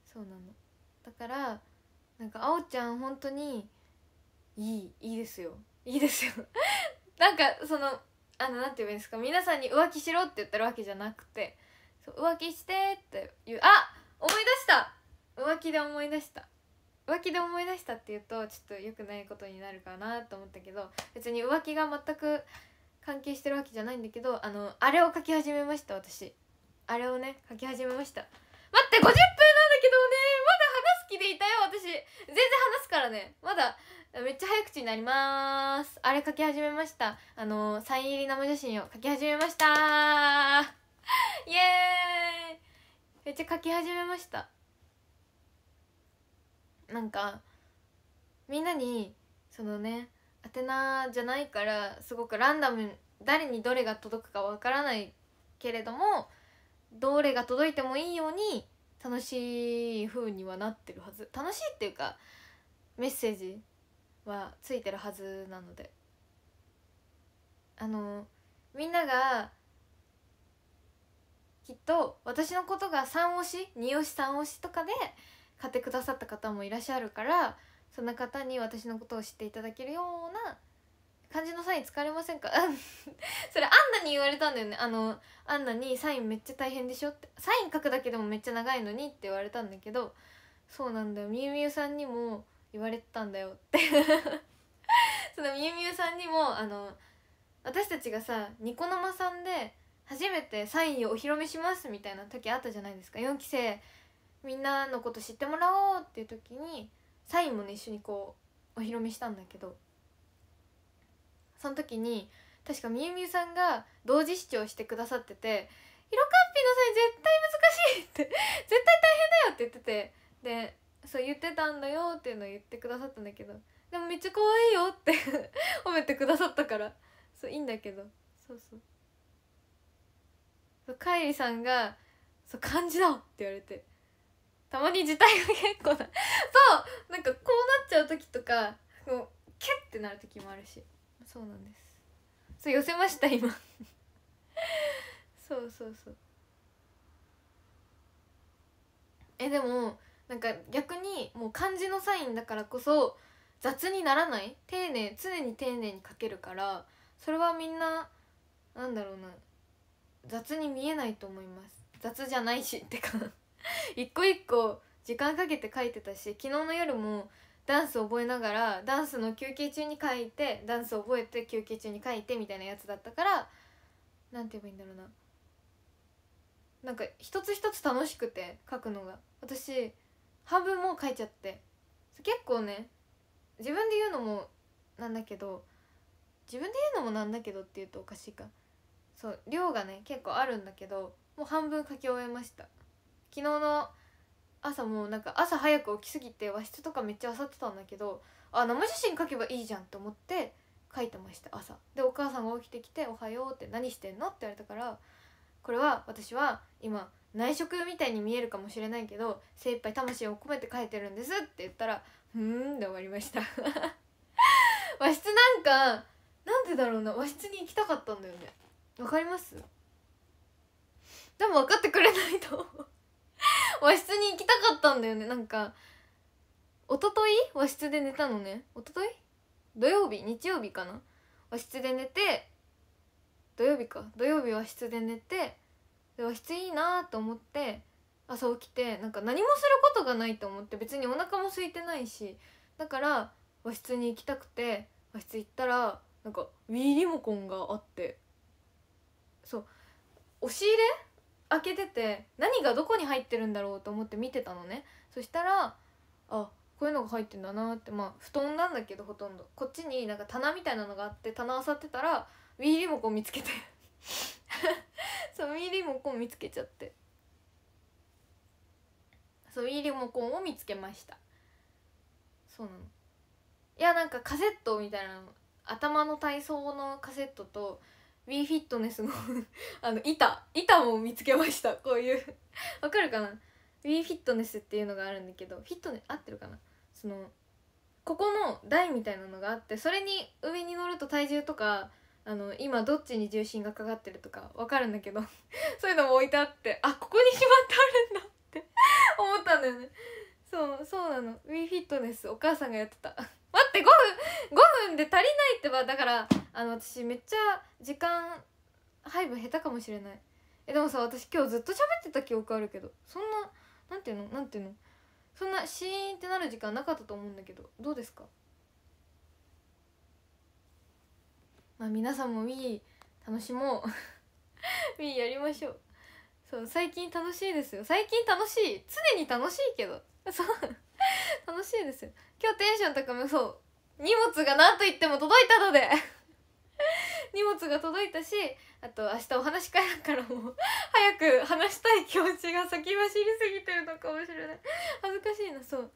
そうなのだからなんかあおちゃん本当にいいいいですよいいですよ なんかそのあのて言えばいいんですか皆さんに浮気しろって言ってるわけじゃなくて浮気してっていうあ思い出した浮気で思い出した浮気で思い出したっていうとちょっと良くないことになるかなと思ったけど別に浮気が全く関係してるわけじゃないんだけどあのあれを書き始めました私あれをね書き始めました待って50分なんだけどねきでいたよ私全然話すからねまだめっちゃ早口になりますあれ書き始めましたあのサイン入り生写真を書き始めましたイエーイめっちゃ書き始めましたなんかみんなにそのね宛名じゃないからすごくランダム誰にどれが届くかわからないけれどもどれが届いてもいいように楽しい風にはなってるはず楽しいっていうかメッセージはついてるはずなのであのみんながきっと私のことが3推し2推し3推しとかで買ってくださった方もいらっしゃるからそんな方に私のことを知っていただけるような漢字のサイン疲れませんか それアンナに言われたんだよねあのアンナにサインめっちゃ大変でしょってサイン書くだけでもめっちゃ長いのにって言われたんだけどそうなんだよみゆみゆさんにも言われたんだよって そのみゆみゆさんにもあの私たちがさニコ生さんで初めてサインをお披露目しますみたいな時あったじゃないですか4期生みんなのこと知ってもらおうっていう時にサインもね一緒にこうお披露目したんだけどその時に確かみゆみゆさんが同時視聴してくださってて「色かっぴの際絶対難しい」って「絶対大変だよ」って言っててでそう言ってたんだよっていうのを言ってくださったんだけどでもめっちゃ可愛いよって 褒めてくださったからそういいんだけどそうそうそうりさんが「そう漢字だ!」って言われてたまに字体が結構なそうなんかこうなっちゃう時とかもうキュッてなる時もあるし。そうなんですそう寄せました今 そうそうそうえでもなんか逆にもう漢字のサインだからこそ雑にならない丁寧常に丁寧に書けるからそれはみんななんだろうな雑に見えないと思います雑じゃないしってか 一個一個時間かけて書いてたし昨日の夜もダンス覚えながらダンスの休憩中に書いてダンス覚えて休憩中に書いてみたいなやつだったから何て言えばいいんだろうななんか一つ一つ楽しくて書くのが私半分も書いちゃって結構ね自分で言うのもなんだけど自分で言うのもなんだけどっていうとおかしいかそう量がね結構あるんだけどもう半分書き終えました昨日の朝もうなんか朝早く起きすぎて和室とかめっちゃ漁ってたんだけどあ生写真書けばいいじゃんと思って書いてました朝でお母さんが起きてきて「おはよう」って「何してんの?」って言われたからこれは私は今内職みたいに見えるかもしれないけど精一杯魂を込めて書いてるんですって言ったら「ふーん」で終わりました 和室なんかなんでだろうな和室に行きたかったんだよねわかりますでも分かってくれないと思う和室に行きたかったんだよねなんか一昨日和室で寝たのね一昨日土曜日日曜日かな和室で寝て土曜日か土曜日和室で寝てで和室いいなと思って朝起きてなんか何もすることがないと思って別にお腹も空いてないしだから和室に行きたくて和室行ったらなんか Wii リモコンがあってそう押し入れ開けてて何がどこに入ってるんだろうと思って見てたのねそしたらあこういうのが入ってんだなってまあ布団なんだけどほとんどこっちになんか棚みたいなのがあって棚あさってたらウィーリモコン見つけて そうウィーリモコン見つけちゃってそうウィーリモコンを見つけましたそうなのいやなんかカセットみたいなの頭の体操のカセットとウィーフィットネスの あの板板も見つけましたこういう わかるかなウィーフィットネスっていうのがあるんだけどフィットネス合ってるかなそのここの台みたいなのがあってそれに上に乗ると体重とかあの今どっちに重心がかかってるとかわかるんだけど そういうのも置いてあってあここにしまってあるんだって思ったんだよねそうそうなのウィーフィットネスお母さんがやってた待って5分5分で足りないってばだからあの私めっちゃ時間配分下手かもしれないえでもさ私今日ずっと喋ってた記憶あるけどそんななんていうのなんていうのそんなシーンってなる時間なかったと思うんだけどどうですかまあ皆さんも Wii 楽しもう Wii やりましょうそう最近楽しいですよ最近楽しい常に楽しいけどそう楽しいですよ今日テンション高めそう荷物が何と言っても届いたので 荷物が届いたしあと明日お話会だからもう早く話したい気持ちが先走りすぎてるのかもしれない恥ずかしいなそう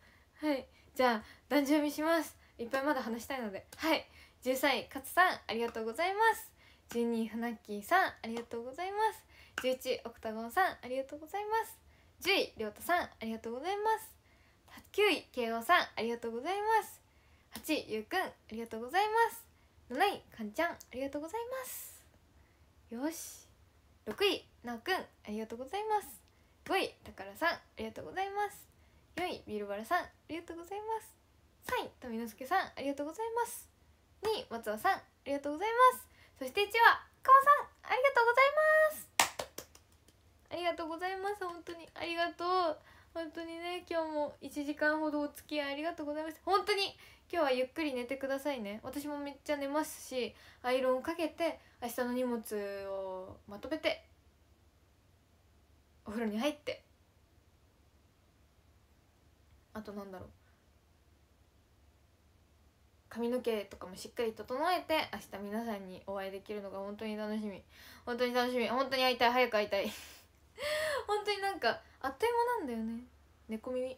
はいじゃあ壇上見しますいっぱいまだ話したいのではい13位勝さんありがとうございます12位船木ーさんありがとうございます11位オクタゴンさんありがとうございます10位亮太さんありがとうございます9位慶応さんありがとうございます8位ゆうくんありがとうございます7位かんちゃんありがとうございますよし6位なおくんありがとうございます5位たからさんありがとうございます4位ビルバラさんありがとうございます3位富之助さんありがとうございます2位松尾さんありがとうございますそして1位はかわさんありがとうございますありがとうございます本当にありがとう本当にね今日も1時間ほどお付き合いありがとうございました本当に今日はゆっくり寝てくださいね私もめっちゃ寝ますしアイロンをかけて明日の荷物をまとめてお風呂に入ってあとなんだろう髪の毛とかもしっかり整えて明日皆さんにお会いできるのが本当に楽しみ本当に楽しみ本当に会いたい早く会いたい 本当になんかあっという間なんだよね猫耳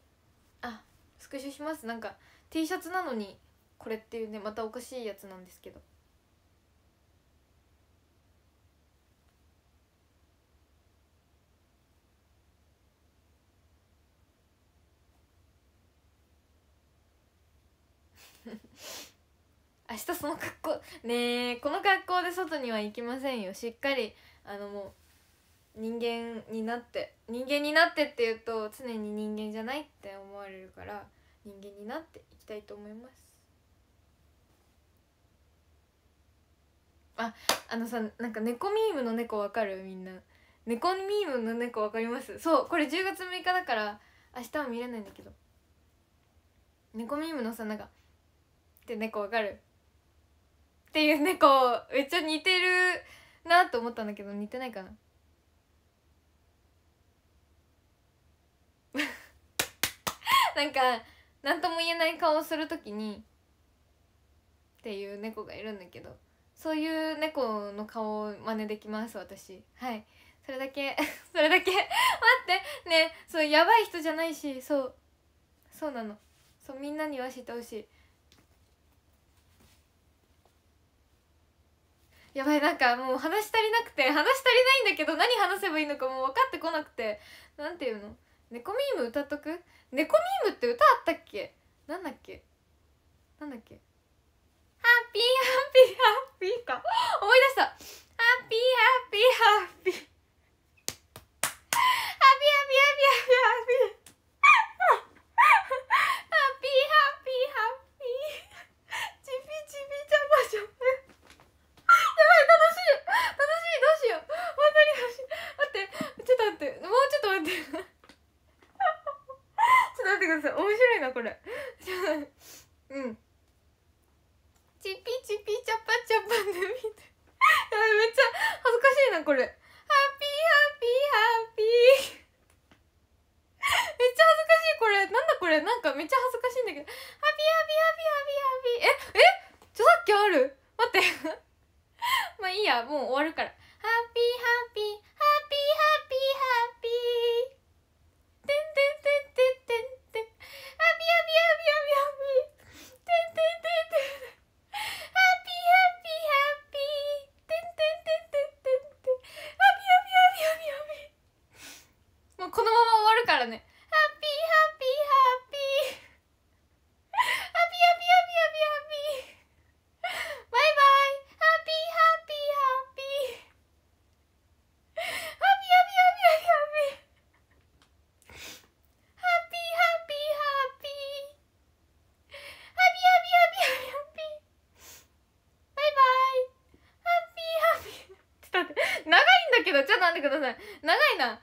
あスクショしますなんか T シャツなのにこれっていうねまたおかしいやつなんですけど 明日その格好ねえこの格好で外には行きませんよしっかりあのもう人間になって人間になってっていうと常に人間じゃないって思われるから人間になっていきたいと思いますああのさなんか猫ミームの猫わかるみんな猫ミームの猫わかりますそうこれ10月6日だから明日は見れないんだけど猫ミームのさなんか「って猫わかる?」っていう猫めっちゃ似てるなと思ったんだけど似てないかな なんか何とも言えない顔をする時にっていう猫がいるんだけどそういう猫の顔を真似できます私はいそれだけ それだけ待ってねそうやばい人じゃないしそうそうなのそうみんなには知ってほしいやばいなんかもう話足りなくて話足りないんだけど何話せばいいのかもう分かってこなくて何て言うの猫ミーム歌っとく猫ミームって歌あったっけなんだっけなんだっけハッピーハッピーハッピーか思い出したハッピーハッピーハッピーハッピーハッピーハッピーハッピーやばい楽しい楽しいどうしよう本当に楽しい待ってちょっと待ってもうちょっと待ってと待ってください面白いなこれうんチピチピチャパチャパめっちゃ恥ずかしいなこれハッピーハッピーハッピーめっちゃ恥ずかしいこれなんだこれなんかめっちゃ恥ずかしいんだけどハッピーハッピーハッピーハッピーええさっきある待って まあいいやもう終わるからハッピーハッピーハッピーハッピーハッピーてんてんてんてんてんこのまま終わるからねハッピーハッピーハッピーんでください長いな